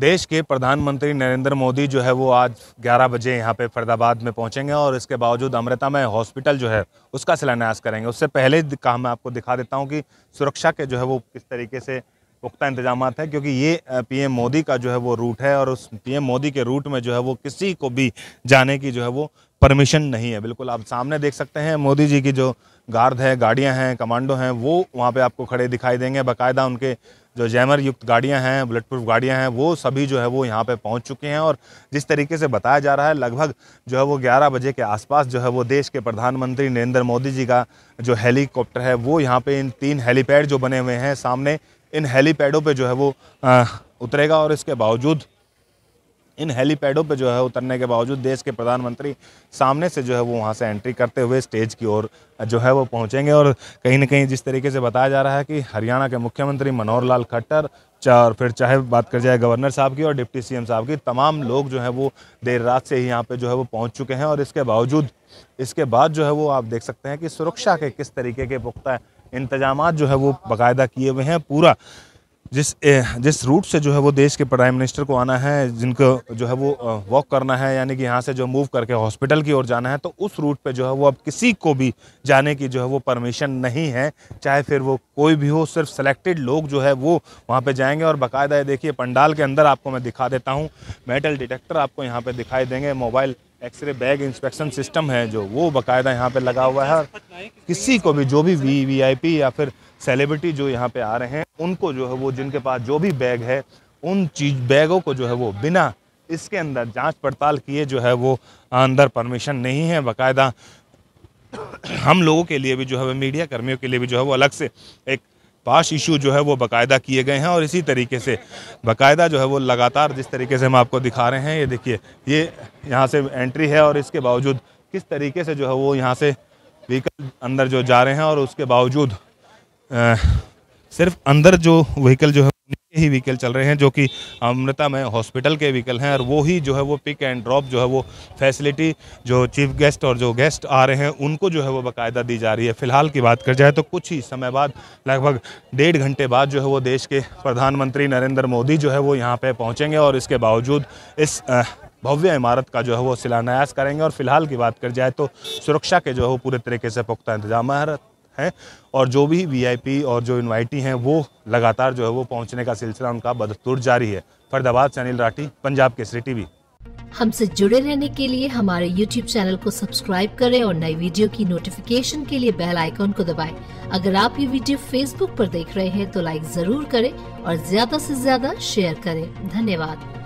देश के प्रधानमंत्री नरेंद्र मोदी जो है वो आज 11 बजे यहाँ पे फरीदाबाद में पहुँचेंगे और इसके बावजूद अमृतामय हॉस्पिटल जो है उसका शिलान्यास करेंगे उससे पहले का मैं आपको दिखा देता हूँ कि सुरक्षा के जो है वो किस तरीके से पुख्ता इंतजाम है क्योंकि ये पीएम मोदी का जो है वो रूट है और उस पीएम मोदी के रूट में जो है वो किसी को भी जाने की जो है वो परमिशन नहीं है बिल्कुल आप सामने देख सकते हैं मोदी जी की जो गार्ड है गाड़ियां हैं कमांडो हैं वो वहाँ पे आपको खड़े दिखाई देंगे बाकायदा उनके जो जैमर युक्त गाड़ियां हैं बुलेट प्रूफ गाड़ियां हैं वो सभी जो है वो यहाँ पे पहुँच चुके हैं और जिस तरीके से बताया जा रहा है लगभग जो है वो 11 बजे के आसपास जो है वो देश के प्रधानमंत्री नरेंद्र मोदी जी का जो हेलीकॉप्टर है वो यहाँ पे इन तीन हेलीपैड जो बने हुए हैं सामने इन हेलीपैडों पर जो है वो आ, उतरेगा और इसके बावजूद इन हेलीपैडों पे जो है उतरने के बावजूद देश के प्रधानमंत्री सामने से जो है वो वहाँ से एंट्री करते हुए स्टेज की ओर जो है वो पहुँचेंगे और कहीं ना कहीं जिस तरीके से बताया जा रहा है कि हरियाणा के मुख्यमंत्री मनोहर लाल खट्टर और फिर चाहे बात कर जाए गवर्नर साहब की और डिप्टी सीएम साहब की तमाम लोग जो है वो देर रात से ही यहाँ पे जो है वो पहुँच चुके हैं और इसके बावजूद इसके बाद जो है वो आप देख सकते हैं कि सुरक्षा के किस तरीके के पुख्ता इंतजाम जो है वो बाकायदा किए हुए हैं पूरा जिस ए, जिस रूट से जो है वो देश के प्राइम मिनिस्टर को आना है जिनको जो है वो वॉक करना है यानी कि यहाँ से जो मूव करके हॉस्पिटल की ओर जाना है तो उस रूट पे जो है वो अब किसी को भी जाने की जो है वो परमिशन नहीं है चाहे फिर वो कोई भी हो सिर्फ सेलेक्टेड लोग जो है वो वहाँ पे जाएंगे और बाकायदा देखिए पंडाल के अंदर आपको मैं दिखा देता हूँ मेटल डिटेक्टर आपको यहाँ पर दिखाई देंगे mobile x-ray bag inspection system है जो वो बाकायदा यहाँ पर लगा हुआ है और किसी को भी जो भी वी वी या फिर सेलिब्रिटी जो यहाँ पर आ रहे हैं उनको जो है वो जिनके पास जो भी बैग है उन चीज बैगों को जो है वो बिना इसके अंदर जांच पड़ताल किए जो है वो अंदर परमिशन नहीं है बाकायदा हम लोगों के लिए भी जो है वो मीडिया कर्मियों के लिए भी जो है वो अलग से एक पास इशू जो है वो बाकायदा किए गए हैं और इसी तरीके से बाकायदा जो है वो लगातार जिस तरीके से हम आपको दिखा रहे हैं ये देखिए ये यहाँ से एंट्री है और इसके बावजूद किस तरीके से जो है वो यहाँ से व्हीकल अंदर जो जा रहे हैं और उसके बावजूद सिर्फ अंदर जो व्हीकल जो है ही व्हीकल चल रहे हैं जो कि अमृता में हॉस्पिटल के व्हीकल हैं और वो ही जो है वो पिक एंड ड्रॉप जो है वो फैसिलिटी जो चीफ गेस्ट और जो गेस्ट आ रहे हैं उनको जो है वो बाकायदा दी जा रही है फिलहाल की बात कर जाए तो कुछ ही समय बाद लगभग डेढ़ घंटे बाद जो है वो देश के प्रधानमंत्री नरेंद्र मोदी जो है वो यहाँ पर पहुँचेंगे और इसके बावजूद इस आ, भव्य इमारत का जो है वो शिलान्यास करेंगे और फिलहाल की बात कर जाए तो सुरक्षा के जो है वो पूरे तरीके से पुख्ता इंतजाम है हैं और जो भी वीआईपी और जो इन्वाइटी हैं वो लगातार जो है वो पहुंचने का सिलसिला उनका बदतूर जारी है फरदाबाद से अनिल राठी पंजाब केसरी टीवी हमसे जुड़े रहने के लिए हमारे यूट्यूब चैनल को सब्सक्राइब करें और नई वीडियो की नोटिफिकेशन के लिए बेल आइकॉन को दबाएं। अगर आप ये वीडियो फेसबुक पर देख रहे हैं तो लाइक जरूर करें और ज्यादा से ज्यादा शेयर करें धन्यवाद